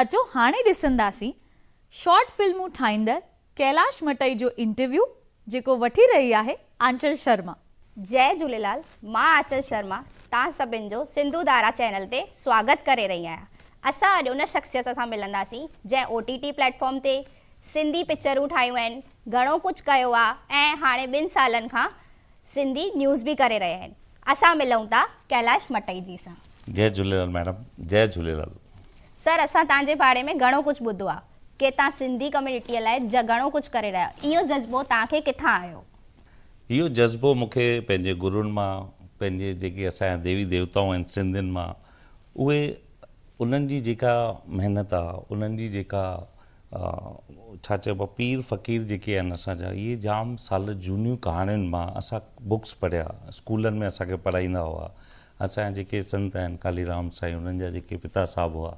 अचो हाँ ॾिसंदासीं शॉर्ट फिल्मू ठाईद कैलाश मटई जो इंटरव्यू जो वही रही है आंचल शर्मा जय झूलेलाल मां आंचल शर्मा तव्हां सभी जो सिंधु धारा चैनल से स्वागत कर रही आहियां अस अज उन शख़्सियत से मिलंदासीं जै ओ टी टी प्लेटफॉर्म से सिंधी पिक्चरू ठाहियूं आहिनि कुछ कुझु कयो आहे ऐं सिंधी न्यूज़ भी कर रहा है अस मिलूँ था कैलाश मटई जी से जय झूलेलाल मैडम जय झूलेलाल सर असां तव्हांजे बारे में घणो कुझु ॿुधो आहे के तव्हां सिंधी कम्यूनिटीअ लाइ घणो कुझु करे रहिया आहियो इहो जज़्बो तव्हांखे किथां आयो? इहो जज़्बो मूंखे पंहिंजे गुरूनि मां पंहिंजे जेके असांजा देवी देवताऊं आहिनि सिंधियुनि मां उहे उन्हनि जी जेका महिनत आहे उन्हनि जी जेका छा चइबो पीर फ़क़ीर जेके आहिनि असांजा इहे जाम साल झूनियूं कहाणियुनि मां असां बुक्स पढ़िया स्कूलनि में असांखे पढ़ाईंदा हुआ असांजा जेके संत आहिनि कालीराम साईं उन्हनि जा जेके पिता साहब हुआ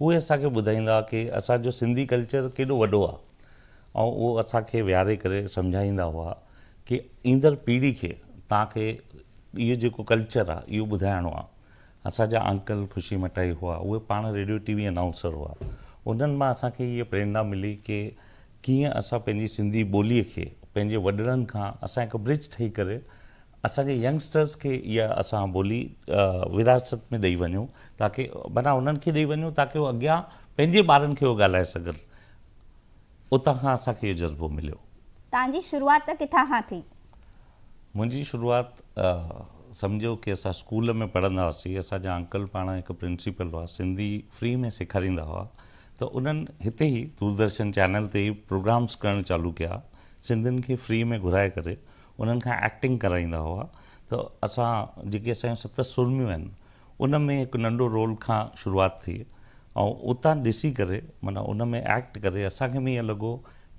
उहे असांखे ॿुधाईंदा हुआ की असांजो सिंधी कल्चर केॾो वॾो आहे ऐं उहो असांखे विहारे करे सम्झाईंदा हुआ की ईंदड़ पीढ़ी खे तव्हांखे इहो जेको कल्चर आहे इहो ॿुधाइणो आहे असांजा अंकल ख़ुशी मटाई हुआ उहे पाण रेडियो टीवी अनाउंसर हुआ उन्हनि मां असांखे इहा प्रेरणा मिली की कीअं असां पंहिंजी सिंधी ॿोलीअ खे पंहिंजे वॾड़नि खां असां हिकु ब्रिज ठही करे असांजे यंगस्टर्स के या अस बोली विरासत में दई वञूं ताकि माना उन खे ॾेई वो ताकी उहो अॻियां पंहिंजे ॿारनि जज़्बो मिलो तव्हांजी शुरूआति त किथां थी मुझी शुरुआत समझो कि असां स्कूल में पढ़ंदा हुआसीं असा अंकल पा एक प्रिंसिपल हुआ सिंधी फ्री में सेखारींदा हुआ तो उन्होंने हिते ही दूरदर्शन चैनल से ही प्रोग्राम्स कर चालू किया सिंधियुनि के फ्री में घुरा कर उन्हनि खां एक्टिंग कराईंदा हुआ त असां जेके सत सुरमियूं आहिनि उनमें हिकु नंढो रोल खां शुरूआति थी ऐं उतां ॾिसी करे माना उन में एक्ट करे असांखे बि ईअं लॻो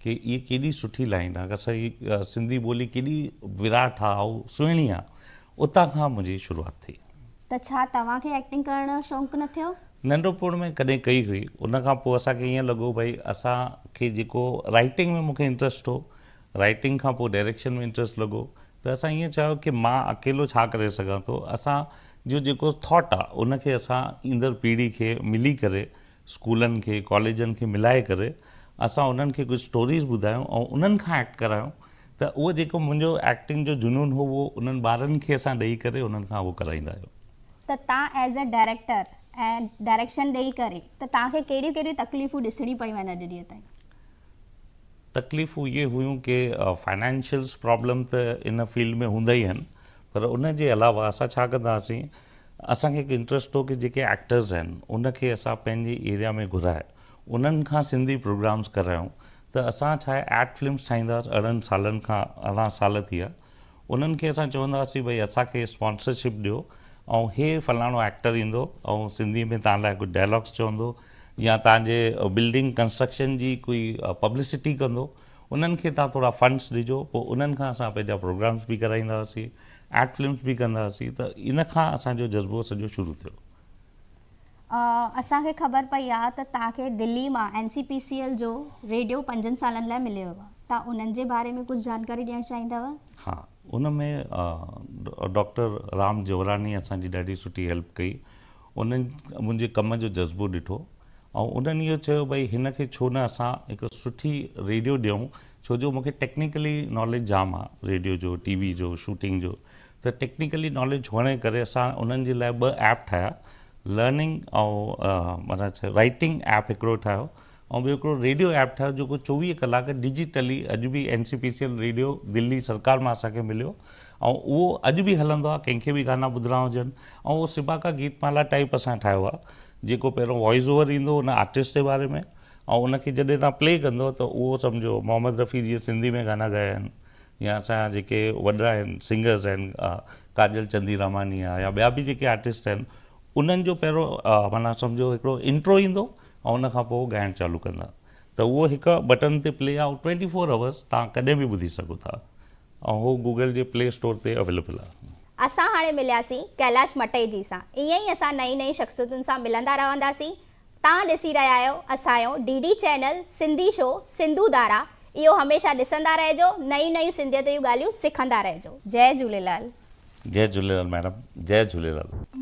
की इहा केॾी सुठी लाइन आहे असांजी सिंधी ॿोली केॾी विराट आहे ऐं सुहिणी आहे उतां खां मुंहिंजी शुरूआति थी त छा तव्हांखे एक्टिंग करण जो न थियो में कॾहिं कई हुई उन पोइ असांखे ईअं लॻो भई असांखे जेको राइटिंग में मूंखे इंट्रस्ट हो राइटिंग खां पोइ डायरेक्शन में इंट्रस्ट लॻो त असां इअं चयो की मां अकेलो छा करे सघां थो जो जेको थॉट आहे उनखे असां ईंदड़ पीढ़ी खे मिली करे स्कूलनि खे कॉलेजनि खे मिलाए करे असां उन्हनि खे कुझु स्टोरीस ॿुधायूं ऐं उन्हनि खां एक्ट करायूं त उहो जेको मुंहिंजो एक्टिंग जो जुनून हो उहो उन्हनि ॿारनि खे असां ॾेई करे उन्हनि खां उहो कराईंदा आहियो त तव्हां अ डायरेक्टर ऐं डाइरेक्शन ॾेई करे त तव्हांखे कहिड़ियूं कहिड़ियूं तकलीफ़ूं ॾिसणी पयूं आहिनि अॼु ॾींहं ताईं तकलीफ़ूं इहे हुयूं की फाइनेंशियल्स प्रॉब्लम त इन फील्ड में हूंदा ई आहिनि पर उन जे अलावा असां छा कंदा हुआसीं असांखे हिकु इंट्रस्ट हो की जेके एक्टर्स आहिनि उनखे असां पंहिंजे एरिया में घुराए उन्हनि खां सिंधी प्रोग्राम्स करायूं त असां छा आहे एड फिल्म्स ठाहींदा हुआसीं अरिड़हनि सालनि खां अरिड़हं साल थी विया उन्हनि खे असां चवंदा हुआसीं भई असांखे स्पॉन्सरशिप ॾियो ऐं हे फलाणो एक्टर ईंदो ऐं सिंधी में तव्हां लाइ कुझु डायलॉग्स चवंदो या तव्हांजे बिल्डिंग कंस्ट्रक्शन जी कोई पब्लिसिटी कंदो उन्हनि खे तव्हां थोरा फ़ंड्स ॾिजो पोइ उन्हनि खां असां पंहिंजा प्रोग्राम्स बि कराईंदा हुआसीं फिल्म्स बि कंदा हुआसीं त इन खां असांजो जज़्बो सॼो शुरू थियो असांखे ख़बर पई आहे त तव्हांखे दिल्ली मां N C P C L जो रेडियो पंज सालनि लाइ मिलियो आहे तव्हां उन्हनि जे बारे में कुझु जानकारी ॾियणु चाहींदव हा उन में डॉक्टर राम जोवरानी असांजी ॾाढी सुठी हेल्प कई उन्हनि मुंहिंजे कम जो जज़्बो ॾिठो और उन्हनि इहो चयो छो न अस एक सुठी रेडियो दूँ छो जो टेक्निकली नॉलेज जाम आ रेडियो जो टीवी जो शूटिंग जो तो टेक्निकली नॉलेज होने कर एप ठाया लर्निंग और माना राइटिंग एप एक और ऐं रेडियो एप जो जेको चौवी कलाक डिजिटली अज भी N C P C L radio Delhi सरकार में असा मिलो और वो अज भी हल्द कें भी गाना बुधना होजन और वो सिबाका गीतमाला टाइप असा जेको पहिरों वॉइस ओवर ईंदो हुन आर्टिस्ट जे बारे में ऐं उन खे जॾहिं तव्हां प्ले कंदव त उहो सम्झो मोहम्मद रफ़ी जीअं सिंधी में गाना ॻाया आहिनि या असांजा जेके वॾा आहिनि सिंगर्स आहिनि काजल चंदी रामानी आहे या ॿिया बि जेके आर्टिस्ट आहिनि उन्हनि जो पहिरों माना सम्झो हिकिड़ो इंट्रो ईंदो ऐं उनखां पोइ ॻाइण चालू कंदा त उहो हिकु बटन ते प्ले आहे ट्वेंटी फोर आवर्स तव्हां कॾहिं बि ॿुधी सघो था ऐं उहो गूगल जे प्ले स्टोर ते अवेलेबल आहे असां हाणे मिलियासीं कैलाश मटे जी सां ईअं ई असां नई नई शख़्सियतुनि सां मिलंदा रहंदासीं तव्हां ॾिसी रहिया आहियो असांजो D D channel Sindhi show Sindhu Dhara इहो हमेशह ॾिसंदा रहिजो नई नयूं सिंधियत जूं ॻाल्हियूं सिखंदा रहिजो जय झूलेलाल जय झूलेलाल मैडम जय झूलेलाल